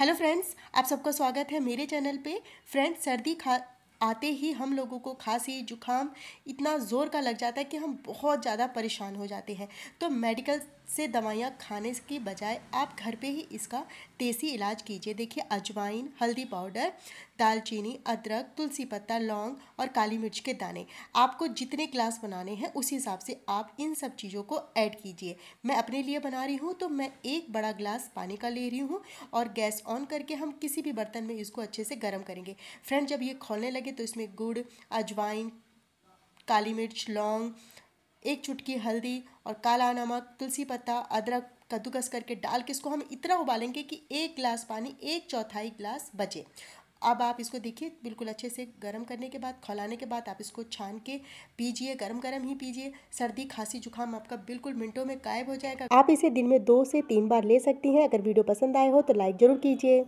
hello friends आप सबका स्वागत है मेरे चैनल पे फ्रेंड्स सर्दी खा आते ही हम लोगों को खांसी जुखाम इतना ज़ोर का लग जाता है कि हम बहुत ज़्यादा परेशान हो जाते हैं तो मेडिकल से दवाइयाँ खाने के बजाय आप घर पे ही इसका देसी इलाज कीजिए देखिए अजवाइन हल्दी पाउडर दालचीनी अदरक तुलसी पत्ता लौंग और काली मिर्च के दाने आपको जितने ग्लास बनाने हैं उस हिसाब से आप इन सब चीज़ों को ऐड कीजिए मैं अपने लिए बना रही हूँ तो मैं एक बड़ा ग्लास पानी का ले रही हूँ और गैस ऑन करके हम किसी भी बर्तन में इसको अच्छे से गर्म करेंगे फ्रेंड जब ये खोलने लगे बनाएंगे तो इसमें गुड़ अजवाइन काली मिर्च लौंग एक चुटकी हल्दी और काला नमक तुलसी पत्ता अदरक कद्दूकस करके डाल के इसको हम इतना उबालेंगे कि एक गिलास पानी एक चौथाई गिलास बचे अब आप इसको देखिए बिल्कुल अच्छे से गर्म करने के बाद खौलाने के बाद आप इसको छान के पीजिए गर्म गर्म ही पीजिए सर्दी खांसी जुकाम आपका बिल्कुल मिनटों में गायब हो जाएगा आप इसे दिन में दो से तीन बार ले सकती हैं अगर वीडियो पसंद आए हो तो लाइक ज़रूर कीजिए